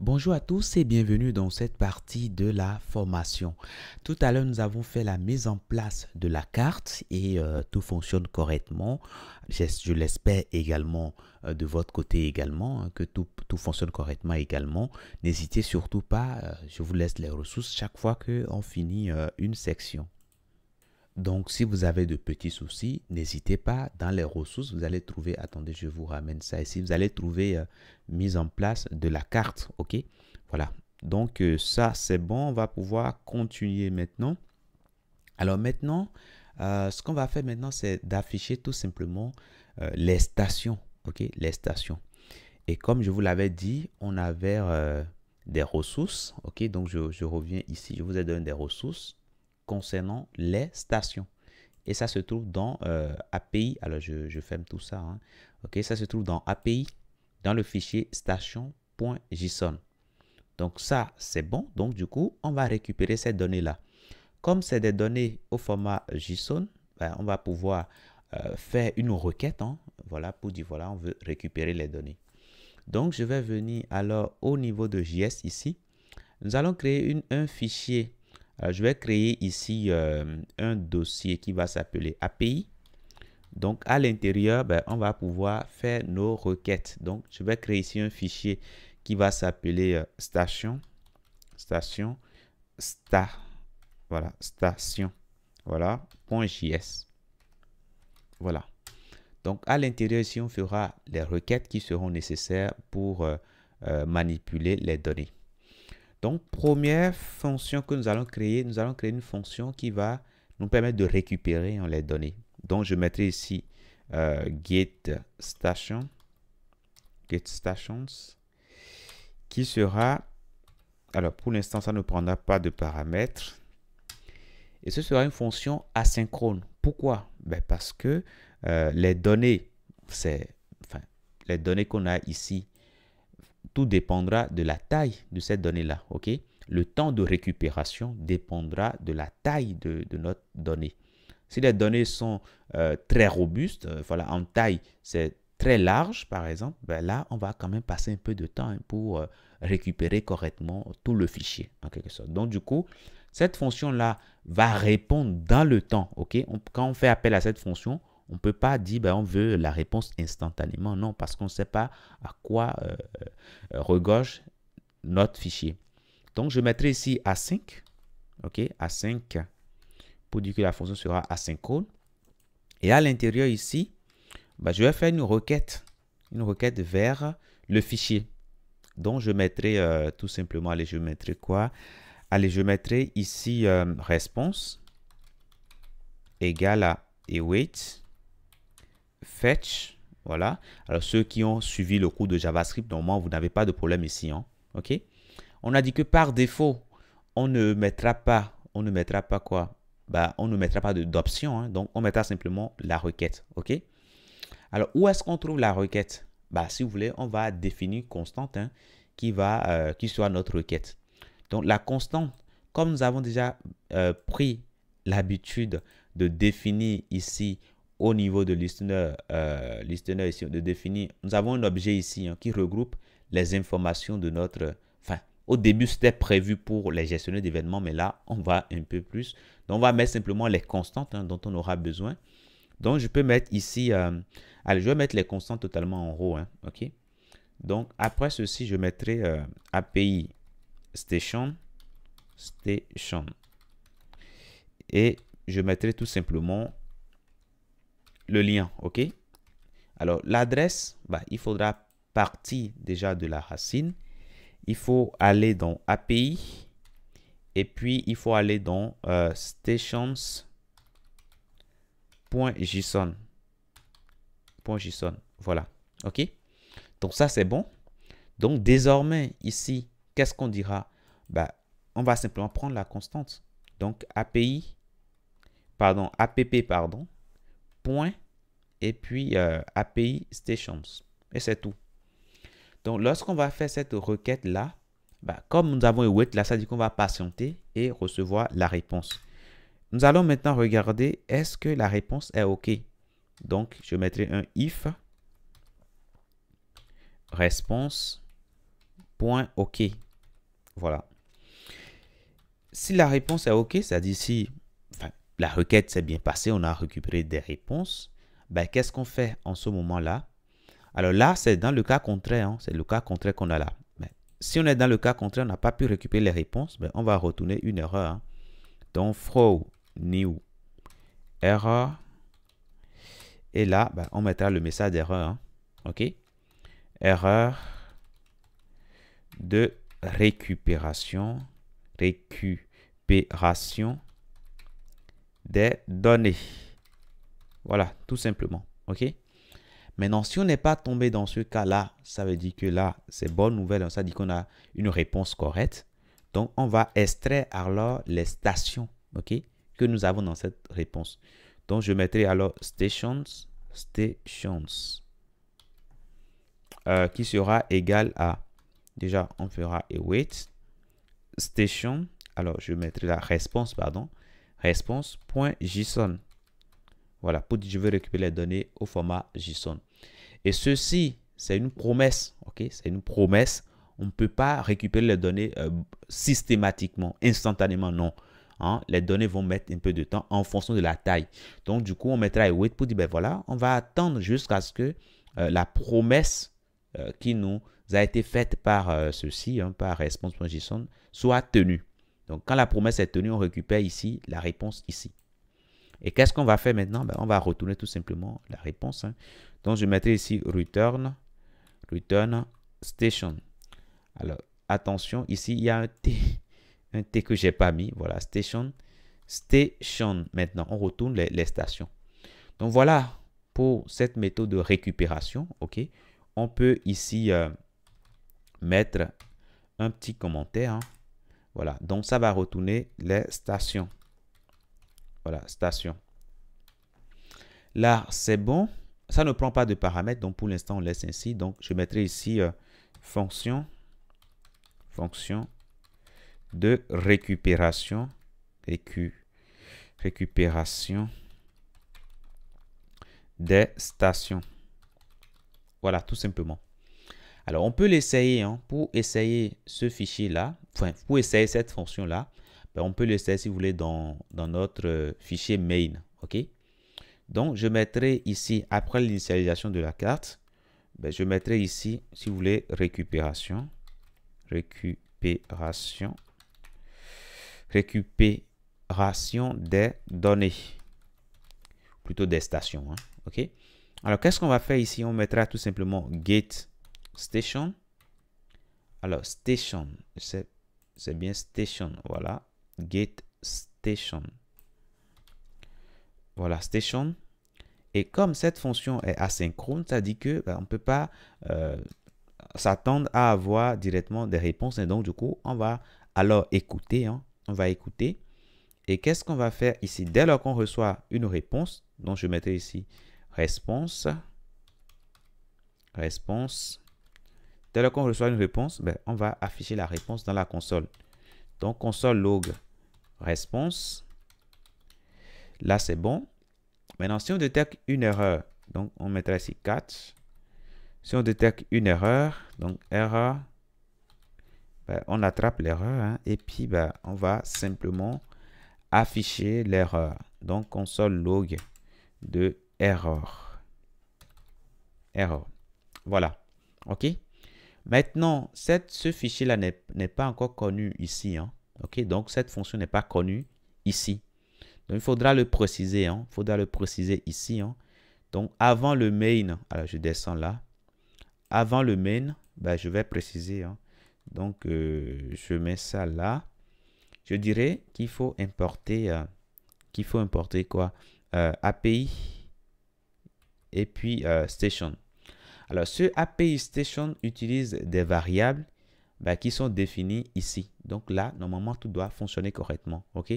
Bonjour à tous et bienvenue dans cette partie de la formation. Tout à l'heure, nous avons fait la mise en place de la carte et euh, tout fonctionne correctement. Je l'espère également euh, de votre côté également, hein, que tout, fonctionne correctement également. N'hésitez surtout pas, euh, je vous laisse les ressources chaque fois qu'on finit une section. Donc, si vous avez de petits soucis, n'hésitez pas. Dans les ressources, vous allez trouver, attendez, je vous ramène ça ici, vous allez trouver euh, mise en place de la carte. OK Voilà. Donc, euh, ça, c'est bon. On va pouvoir continuer maintenant. Alors maintenant, euh, ce qu'on va faire maintenant, c'est d'afficher tout simplement les stations. OK Les stations. Et comme je vous l'avais dit, on avait des ressources. OK Donc, je reviens ici. Je vous ai donné des ressources concernant les stations. Et ça se trouve dans euh, API. Alors, je, ferme tout ça. Hein. OK, ça se trouve dans API, dans le fichier station.json. Donc, ça, c'est bon. Donc, du coup, on va récupérer ces données-là. Comme c'est des données au format JSON, ben, on va pouvoir euh, faire une requête. Hein. voilà, pour dire, voilà, on veut récupérer les données. Donc, je vais venir alors au niveau de JS ici. Nous allons créer une, un fichier euh, je vais créer ici euh, un dossier qui va s'appeler API. Donc, à l'intérieur, ben, on va pouvoir faire nos requêtes. Donc, je vais créer ici un fichier qui va s'appeler euh, station, station, sta, voilà, station, voilà, .js. Voilà. Donc, à l'intérieur, ici, on fera les requêtes qui seront nécessaires pour manipuler les données. Donc, première fonction que nous allons créer, nous allons créer une fonction qui va nous permettre de récupérer hein, les données. Donc, je mettrai ici euh, get stations, qui sera, alors pour l'instant, ça ne prendra pas de paramètres. Et ce sera une fonction asynchrone. Pourquoi ben, Parce que euh, les données, c'est, enfin, les données qu'on a ici, tout dépendra de la taille de cette donnée-là. ok Le temps de récupération dépendra de la taille de, notre donnée. Si les données sont euh, très robustes, euh, voilà, en taille, c'est très large, par exemple, ben là, on va quand même passer un peu de temps pour euh, récupérer correctement tout le fichier, Donc, du coup, cette fonction-là va répondre dans le temps. ok quand on fait appel à cette fonction, on ne peut pas dire, ben, on veut la réponse instantanément. Non, parce qu'on ne sait pas à quoi euh, euh, regorge notre fichier. Donc, je mettrai ici A5. OK, A5 pour dire que la fonction sera asynchrone. Et à l'intérieur ici, ben, je vais faire une requête. Une requête vers le fichier. Donc, je mettrai euh, tout simplement, allez, je mettrai quoi Allez, je mettrai ici response égale à await fetch. Voilà. Alors, ceux qui ont suivi le cours de JavaScript, normalement, vous n'avez pas de problème ici. Hein, OK On a dit que par défaut, on ne mettra pas, on ne mettra pas quoi bah, On ne mettra pas d'option. Hein, donc, on mettra simplement la requête. OK Alors, où est-ce qu'on trouve la requête bah, Si vous voulez, on va définir constante hein, qui, va, euh, qui soit notre requête. Donc, la constante, comme nous avons déjà euh, pris l'habitude de définir ici au niveau de listener, euh, listener ici, de définir, nous avons un objet ici hein, qui regroupe les informations de notre... Enfin, au début, c'était prévu pour les gestionnaires d'événements, mais là, on va un peu plus. Donc, on va mettre simplement les constantes hein, dont on aura besoin. Donc, je peux mettre ici... Euh, allez, je vais mettre les constantes totalement en haut. Hein, OK Donc, après ceci, je mettrai euh, API station station. Et je mettrai tout simplement le lien, ok Alors, l'adresse, bah, il faudra partir déjà de la racine. Il faut aller dans API et puis il faut aller dans euh, stations.json. .json, voilà, ok Donc, ça, c'est bon. Donc, désormais, ici, qu'est-ce qu'on dira bah, On va simplement prendre la constante. Donc, API, pardon, app, pardon, point, et puis euh, API Stations. Et c'est tout. Donc, lorsqu'on va faire cette requête-là, bah, comme nous avons eu wait, là, ça dit qu'on va patienter et recevoir la réponse. Nous allons maintenant regarder est-ce que la réponse est OK. Donc, je mettrai un if response point OK. Voilà. Si la réponse est OK, ça à si, la requête s'est bien passée, on a récupéré des réponses. Ben, qu'est-ce qu'on fait en ce moment-là Alors là, c'est dans le cas contraire, hein. c'est le cas contraire qu'on a là. Ben, si on est dans le cas contraire, on n'a pas pu récupérer les réponses, ben, on va retourner une erreur. Hein. Donc, throw new error. Et là, ben, on mettra le message d'erreur. Hein. OK Erreur de récupération. Récupération des données. Voilà, tout simplement. OK Maintenant, si on n'est pas tombé dans ce cas-là, ça veut dire que là, c'est bonne nouvelle. Ça dit qu'on a une réponse correcte. Donc, on va extraire alors les stations OK que nous avons dans cette réponse. Donc, je mettrai alors stations, stations, euh, qui sera égal à, déjà, on fera wait station, alors je mettrai la réponse, pardon, response.json. Voilà, pour dire je veux récupérer les données au format JSON. Et ceci, c'est une promesse, ok C'est une promesse. On ne peut pas récupérer les données euh, systématiquement, instantanément, non. Hein? Les données vont mettre un peu de temps en fonction de la taille. Donc, du coup, on mettra un wait pour dire, ben voilà, on va attendre jusqu'à ce que euh, la promesse euh, qui nous a été faite par ceci, hein, par response.json, soit tenue. Donc quand la promesse est tenue, on récupère ici la réponse ici. Et qu'est-ce qu'on va faire maintenant ben, On va retourner tout simplement la réponse. Hein. Donc je mettrai ici return, return station. Alors attention, ici il y a un T, un T que j'ai pas mis. Voilà, station, station. Maintenant, on retourne les, stations. Donc voilà pour cette méthode de récupération. Ok, on peut ici euh, mettre un petit commentaire. Hein. Voilà, donc ça va retourner les stations. Voilà, station. Là, c'est bon. Ça ne prend pas de paramètres, donc pour l'instant, on laisse ainsi. Donc, je mettrai ici euh, fonction, fonction de récupération, récupération des stations. Voilà, tout simplement. Alors, on peut l'essayer hein, pour essayer ce fichier-là enfin, pour essayer cette fonction-là, ben, on peut l'essayer, si vous voulez, dans, dans notre euh, fichier main. OK Donc, je mettrai ici, après l'initialisation de la carte, ben, je mettrai ici, si vous voulez, récupération. Récupération. Récupération des données. Plutôt des stations. Hein, OK Alors, qu'est-ce qu'on va faire ici On mettra tout simplement get station. Alors, station, c'est c'est bien station. Voilà, get station. Voilà, station. Et comme cette fonction est asynchrone, ça dit que ben, on ne peut pas euh, s'attendre à avoir directement des réponses. Et donc, du coup, on va alors écouter. Hein. On va écouter. Et qu'est-ce qu'on va faire ici Dès lors qu'on reçoit une réponse, donc je mettrai ici réponse, réponse, Dès lors qu'on reçoit une réponse, ben, on va afficher la réponse dans la console. Donc, console log réponse. Là, c'est bon. Maintenant, si on détecte une erreur, donc on mettra ici catch. Si on détecte une erreur, donc erreur, ben, on attrape l'erreur hein, et puis ben, on va simplement afficher l'erreur. Donc, console log de erreur. Erreur. Voilà. OK Maintenant, ce fichier-là n'est pas encore connu ici. Hein. Donc, cette fonction n'est pas connue ici. Donc, il faudra le préciser. Hein. Il faudra le préciser ici. Hein. Donc, avant le main, alors je descends là. Avant le main, ben, je vais préciser. Hein. Donc, euh, je mets ça là. Je dirais qu'il faut importer, euh, qu'il faut importer quoi euh, API et puis station. Alors, ce API Station utilise des variables bah, qui sont définies ici. Donc là, normalement, tout doit fonctionner correctement. OK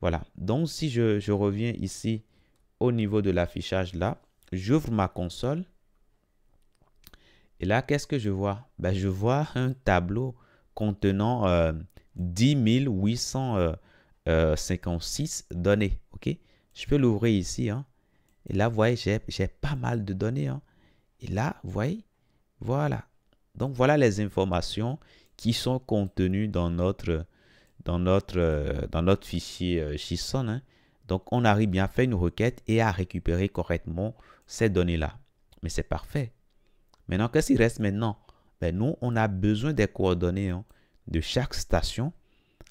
Voilà. Donc, si je, reviens ici au niveau de l'affichage là, j'ouvre ma console. Et là, qu'est-ce que je vois bah, Je vois un tableau contenant 10 euh, 856 euh, euh, données. OK Je peux l'ouvrir ici. Hein? Et là, vous voyez, j'ai pas mal de données. Hein? Et là, vous voyez, voilà. Donc voilà les informations qui sont contenues dans notre, dans notre, euh, dans notre fichier euh, JSON. Hein. Donc on arrive bien à faire une requête et à récupérer correctement ces données-là. Mais c'est parfait. Maintenant, qu'est-ce qu'il reste maintenant ben, Nous, on a besoin des coordonnées hein, de chaque station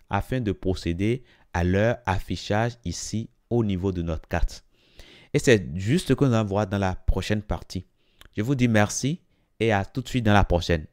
afin de procéder à leur affichage ici au niveau de notre carte. Et c'est juste ce que nous allons voir dans la prochaine partie. Je vous dis merci et à tout de suite dans la prochaine.